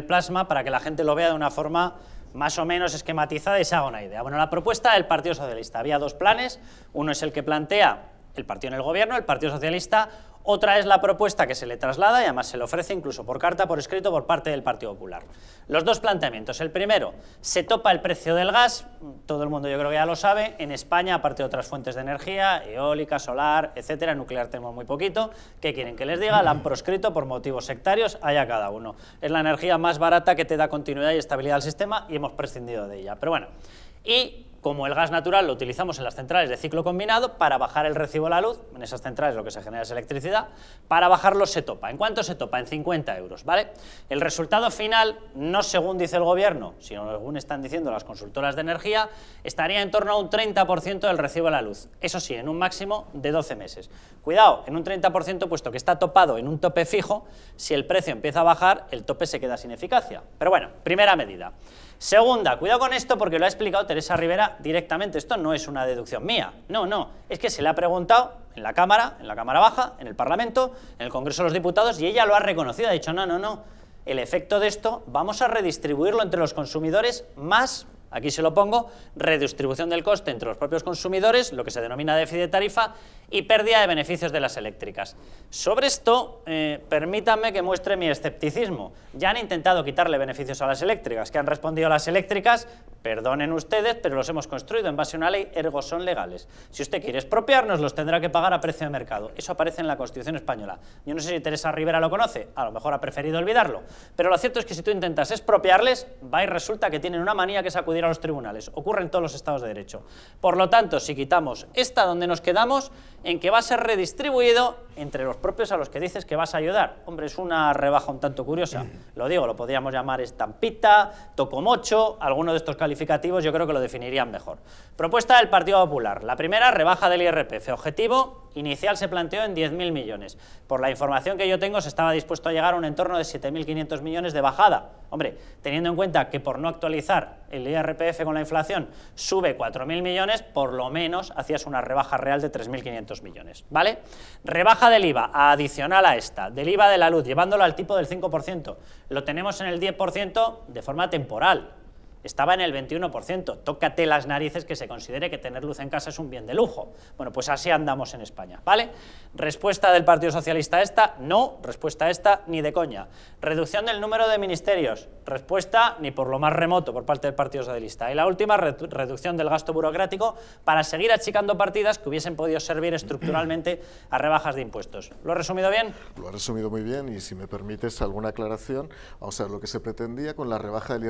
el plasma para que la gente lo vea de una forma más o menos esquematizada y se haga una idea. Bueno, la propuesta del Partido Socialista, había dos planes, uno es el que plantea el partido en el gobierno, el Partido Socialista, otra es la propuesta que se le traslada y además se le ofrece incluso por carta, por escrito, por parte del Partido Popular. Los dos planteamientos. El primero, se topa el precio del gas, todo el mundo yo creo que ya lo sabe, en España, aparte de otras fuentes de energía, eólica, solar, etcétera, nuclear tenemos muy poquito, ¿qué quieren que les diga? La han proscrito por motivos sectarios, allá cada uno. Es la energía más barata que te da continuidad y estabilidad al sistema y hemos prescindido de ella. Pero bueno, y como el gas natural lo utilizamos en las centrales de ciclo combinado, para bajar el recibo a la luz, en esas centrales lo que se genera es electricidad, para bajarlo se topa. ¿En cuánto se topa? En 50 euros, ¿vale? El resultado final, no según dice el gobierno, sino según están diciendo las consultoras de energía, estaría en torno a un 30% del recibo a la luz. Eso sí, en un máximo de 12 meses. Cuidado, en un 30%, puesto que está topado en un tope fijo, si el precio empieza a bajar, el tope se queda sin eficacia. Pero bueno, primera medida. Segunda, cuidado con esto porque lo ha explicado Teresa Rivera directamente. Esto no es una deducción mía. No, no. Es que se le ha preguntado en la Cámara, en la Cámara Baja, en el Parlamento, en el Congreso de los Diputados y ella lo ha reconocido. Ha dicho, no, no, no. El efecto de esto vamos a redistribuirlo entre los consumidores más Aquí se lo pongo, redistribución del coste entre los propios consumidores, lo que se denomina déficit de tarifa, y pérdida de beneficios de las eléctricas. Sobre esto, eh, permítanme que muestre mi escepticismo. Ya han intentado quitarle beneficios a las eléctricas. que han respondido a las eléctricas? Perdonen ustedes, pero los hemos construido en base a una ley, ergo son legales. Si usted quiere expropiarnos, los tendrá que pagar a precio de mercado. Eso aparece en la Constitución Española. Yo no sé si Teresa Rivera lo conoce, a lo mejor ha preferido olvidarlo. Pero lo cierto es que si tú intentas expropiarles, va y resulta que tienen una manía que es acudir a los tribunales. Ocurre en todos los estados de derecho. Por lo tanto, si quitamos esta donde nos quedamos, en que va a ser redistribuido entre los propios a los que dices que vas a ayudar. Hombre, es una rebaja un tanto curiosa. Mm. Lo digo, lo podríamos llamar estampita, tocomocho, alguno de estos calificativos yo creo que lo definirían mejor. Propuesta del Partido Popular. La primera, rebaja del IRPF. Objetivo, inicial se planteó en 10.000 millones. Por la información que yo tengo, se estaba dispuesto a llegar a un entorno de 7.500 millones de bajada. Hombre, teniendo en cuenta que por no actualizar el IRPF con la inflación sube 4.000 millones, por lo menos hacías una rebaja real de 3.500 millones, ¿vale? Rebaja del IVA, adicional a esta, del IVA de la luz, llevándolo al tipo del 5%. Lo tenemos en el 10% de forma temporal, estaba en el 21%. Tócate las narices que se considere que tener luz en casa es un bien de lujo. Bueno, pues así andamos en España, ¿vale? Respuesta del Partido Socialista esta, no. Respuesta esta, ni de coña. Reducción del número de ministerios, respuesta ni por lo más remoto por parte del Partido Socialista. Y la última, reducción del gasto burocrático para seguir achicando partidas que hubiesen podido servir estructuralmente a rebajas de impuestos. ¿Lo he resumido bien? Lo ha resumido muy bien y si me permites alguna aclaración, o sea, lo que se pretendía con la rebaja del